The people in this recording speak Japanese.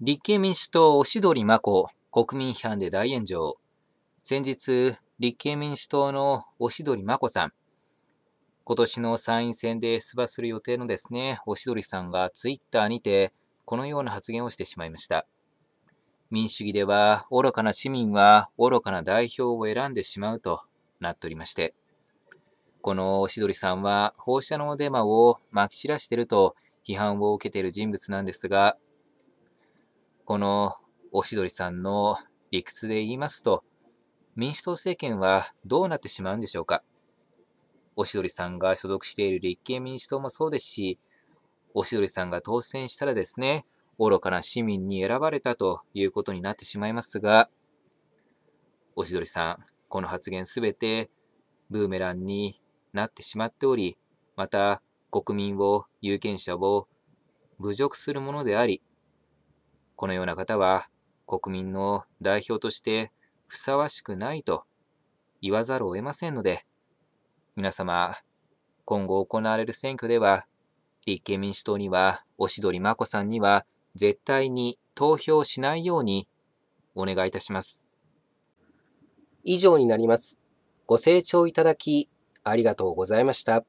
立憲民主党、おしどりまこ、国民批判で大炎上。先日、立憲民主党のおしどりまこさん、今年の参院選で出馬する予定のですね、おしどりさんがツイッターにて、このような発言をしてしまいました。民主主義では、愚かな市民は愚かな代表を選んでしまうとなっておりまして、このおしどりさんは放射能デマをまき散らしていると批判を受けている人物なんですが、このおしどりさんの理屈で言いますと、民主党政権はどうなってしまうんでしょうか。おしどりさんが所属している立憲民主党もそうですし、おしどりさんが当選したらですね、愚かな市民に選ばれたということになってしまいますが、おしどりさん、この発言すべてブーメランになってしまっており、また国民を、有権者を侮辱するものであり、このような方は国民の代表としてふさわしくないと言わざるを得ませんので、皆様、今後行われる選挙では、立憲民主党には、おしどりまこさんには、絶対に投票しないようにお願いいたします。以上になります。ご清聴いただき、ありがとうございました。